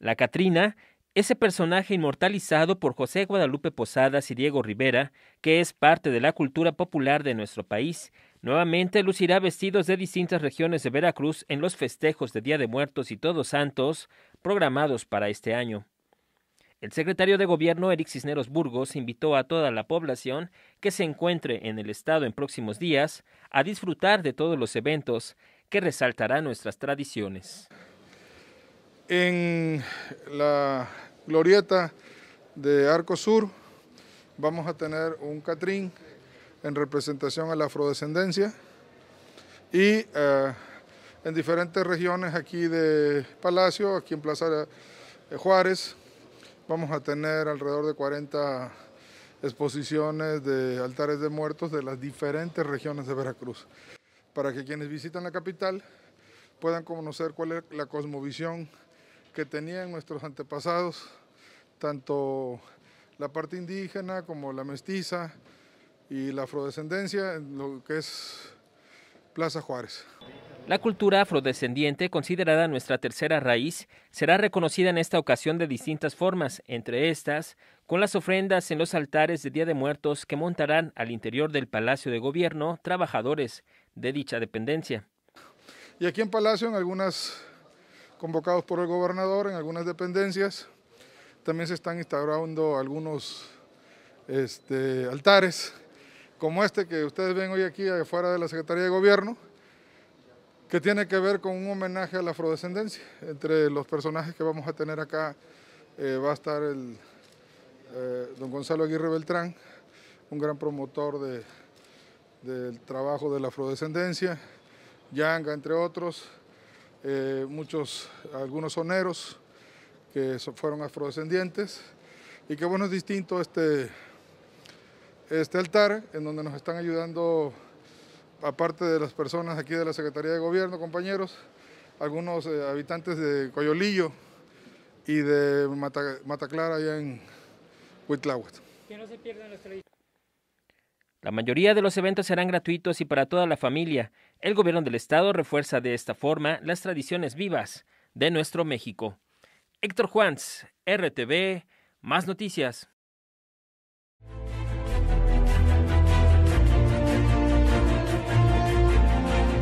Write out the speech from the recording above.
La Catrina ese personaje inmortalizado por José Guadalupe Posadas y Diego Rivera, que es parte de la cultura popular de nuestro país, nuevamente lucirá vestidos de distintas regiones de Veracruz en los festejos de Día de Muertos y Todos Santos programados para este año. El secretario de Gobierno Eric Cisneros Burgos invitó a toda la población que se encuentre en el estado en próximos días a disfrutar de todos los eventos que resaltarán nuestras tradiciones. En la glorieta de Arco Sur vamos a tener un Catrín en representación a la afrodescendencia y eh, en diferentes regiones aquí de Palacio, aquí en Plaza eh, Juárez, vamos a tener alrededor de 40 exposiciones de altares de muertos de las diferentes regiones de Veracruz, para que quienes visitan la capital puedan conocer cuál es la cosmovisión que tenían nuestros antepasados, tanto la parte indígena como la mestiza y la afrodescendencia, en lo que es Plaza Juárez. La cultura afrodescendiente, considerada nuestra tercera raíz, será reconocida en esta ocasión de distintas formas, entre estas, con las ofrendas en los altares de Día de Muertos que montarán al interior del Palacio de Gobierno trabajadores de dicha dependencia. Y aquí en Palacio, en algunas convocados por el gobernador en algunas dependencias. También se están instaurando algunos este, altares, como este que ustedes ven hoy aquí afuera de la Secretaría de Gobierno, que tiene que ver con un homenaje a la afrodescendencia. Entre los personajes que vamos a tener acá eh, va a estar el eh, don Gonzalo Aguirre Beltrán, un gran promotor del trabajo de la afrodescendencia, Yanga, entre otros. Eh, muchos, algunos soneros que fueron afrodescendientes. Y qué bueno es distinto este, este altar, en donde nos están ayudando, aparte de las personas aquí de la Secretaría de Gobierno, compañeros, algunos eh, habitantes de Coyolillo y de Mata, Clara, allá en Huitláhuac. se la mayoría de los eventos serán gratuitos y para toda la familia. El gobierno del estado refuerza de esta forma las tradiciones vivas de nuestro México. Héctor Juans, RTV, más noticias.